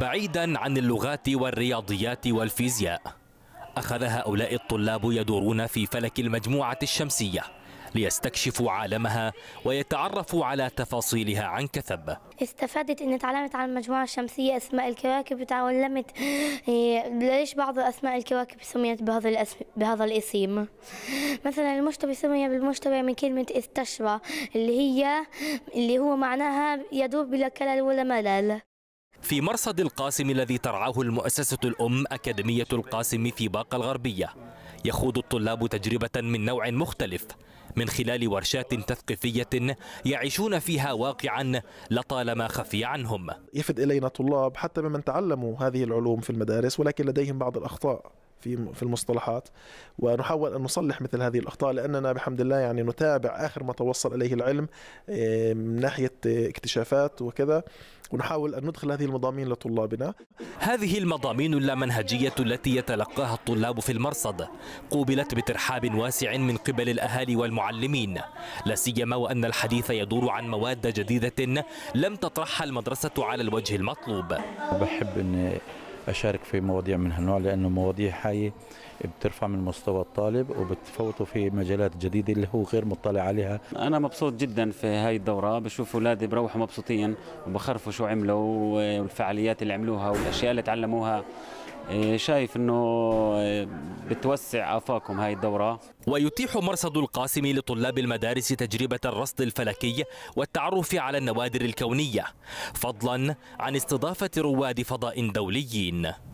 بعيدا عن اللغات والرياضيات والفيزياء أخذ هؤلاء الطلاب يدورون في فلك المجموعة الشمسية ليستكشفوا عالمها ويتعرفوا على تفاصيلها عن كثب استفادت اني تعلمت عن المجموعه الشمسيه اسماء الكواكب وتعلمت إيه، ليش بعض اسماء الكواكب سميت بهذا الاسم بهذا الاسم مثلا المشتبه سمي بالمشتبه من كلمه استشرى اللي هي اللي هو معناها يدور بلا كلل ولا ملل في مرصد القاسم الذي ترعاه المؤسسة الأم أكاديمية القاسم في باقة الغربية يخوض الطلاب تجربة من نوع مختلف من خلال ورشات تثقيفية يعيشون فيها واقعا لطالما خفي عنهم يفد إلينا طلاب حتى ممن تعلموا هذه العلوم في المدارس ولكن لديهم بعض الأخطاء في في المصطلحات ونحاول ان نصلح مثل هذه الاخطاء لاننا بحمد الله يعني نتابع اخر ما توصل اليه العلم آه، من ناحيه اكتشافات وكذا ونحاول ان ندخل هذه المضامين لطلابنا. هذه المضامين اللامنهجيه التي يتلقاها الطلاب في المرصد قوبلت بترحاب واسع من قبل الاهالي والمعلمين، لا سيما وان الحديث يدور عن مواد جديده لم تطرحها المدرسه على الوجه المطلوب. بحب ان أشارك في مواضيع من هالنوع لأنه مواضيع حية بترفع من مستوى الطالب وبتفوته في مجالات جديدة اللي هو غير مطلع عليها أنا مبسوط جدا في هاي الدورة بشوف أولادي بروحوا مبسوطين وبخرفوا شو عملوا والفعاليات اللي عملوها والأشياء اللي تعلموها إيه، شايف انه إيه، بتوسع افاقهم هاي الدوره ويتيح مرصد القاسم لطلاب المدارس تجربه الرصد الفلكي والتعرف على النوادر الكونيه فضلا عن استضافه رواد فضاء دوليين